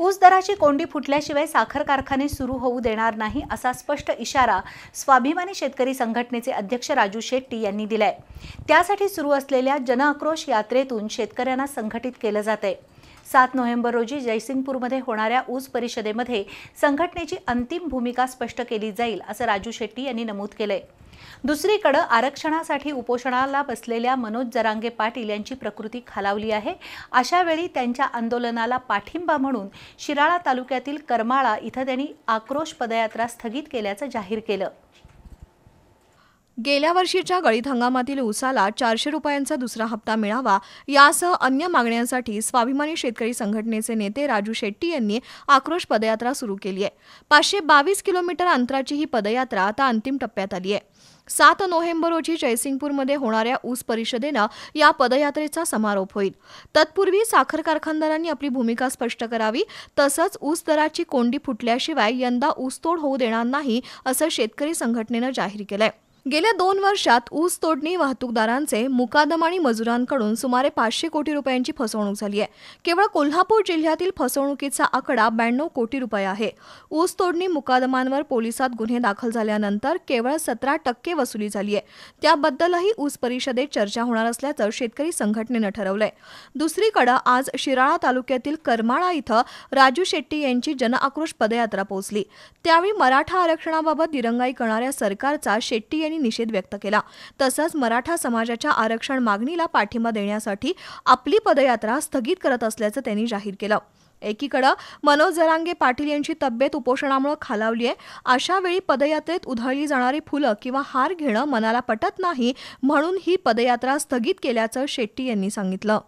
ऊस दराची कोंडी फुटल्याशिवाय साखर कारखाने सुरू होऊ देणार नाही असा स्पष्ट इशारा स्वाभिमानी शेतकरी संघटनेचे अध्यक्ष राजू शेट्टी यांनी दिलाय त्यासाठी सुरू असलेल्या जनआक्रोश यात्रेतून शेतकऱ्यांना संघटित केलं जात आहे सात नोव्हेंबर रोजी जयसिंगपूरमध्ये होणाऱ्या ऊस परिषदेमध्ये संघटनेची अंतिम भूमिका स्पष्ट केली जाईल असं राजू शेट्टी यांनी नमूद केलंय दुसरीकडे आरक्षणासाठी उपोषणाला बसलेल्या मनोज जरांगे पाटील यांची प्रकृती खालावली आहे अशावेळी त्यांच्या आंदोलनाला पाठिंबा म्हणून शिराळा तालुक्यातील करमाळा इथं त्यांनी आक्रोश पदयात्रा स्थगित केल्याचं जाहीर केलं गेल्या वर्षीच्या गळीत हंगामातील ऊसाला चारशे रुपयांचा दुसरा हप्ता मिळावा यासह अन्य मागण्यांसाठी स्वाभिमानी शेतकरी संघटनेचे नेते राजू शेट्टी यांनी आक्रोश पदयात्रा सुरू केली आहे पाचशे बावीस किलोमीटर अंतराची ही पदयात्रा आता अंतिम टप्प्यात आली आहे सात नोव्हेंबर रोजी जयसिंगपूरमध्ये होणाऱ्या ऊस परिषदेनं या पदयात्रेचा समारोप होईल तत्पूर्वी साखर कारखानदारांनी आपली भूमिका स्पष्ट करावी तसंच ऊस दराची कोंडी फुटल्याशिवाय यंदा ऊसतोड होऊ देणार नाही असं शेतकरी संघटनेनं जाहीर आहे गेल्या दोन वर्षात ऊस तोडणी वाहतूकदारांचे मुकादम आणि मजुरांकडून सुमारे पाचशे कोटी रुपयांची फसवणूक झाली आहे केवळ कोल्हापूर जिल्ह्यातील फसवणुकीचा आकडा ब्याण्णव कोटी रुपये आहे ऊस तोडणी मुकादमांवर पोलिसात गुन्हे दाखल झाल्यानंतर केवळ सतरा टक्के वसुली झाली आहे त्याबद्दलही ऊस परिषदेत चर्चा होणार असल्याचं शेतकरी संघटनेनं ठरवलंय दुसरीकडे आज शिराळा तालुक्यातील करमाळा इथं राजू शेट्टी यांची जनआक्रोश पदयात्रा पोहोचली त्यावेळी मराठा आरक्षणाबाबत दिरंगाई करणाऱ्या सरकारचा शेट्टी यांनी यांनी निषेध व्यक्त केला तसंच मराठा समाजाच्या आरक्षण मागणीला पाठिंबा देण्यासाठी आपली पदयात्रा स्थगित करत असल्याचं त्यांनी जाहीर केलं एकीकडे मनोज जरांगे पाटील यांची तब्येत उपोषणामुळे खालावली आहे अशा वेळी पदयात्रेत उधळली जाणारी फुलं किंवा हार घेणं मनाला पटत नाही म्हणून ही पदयात्रा स्थगित केल्याचं शेट्टी यांनी सांगितलं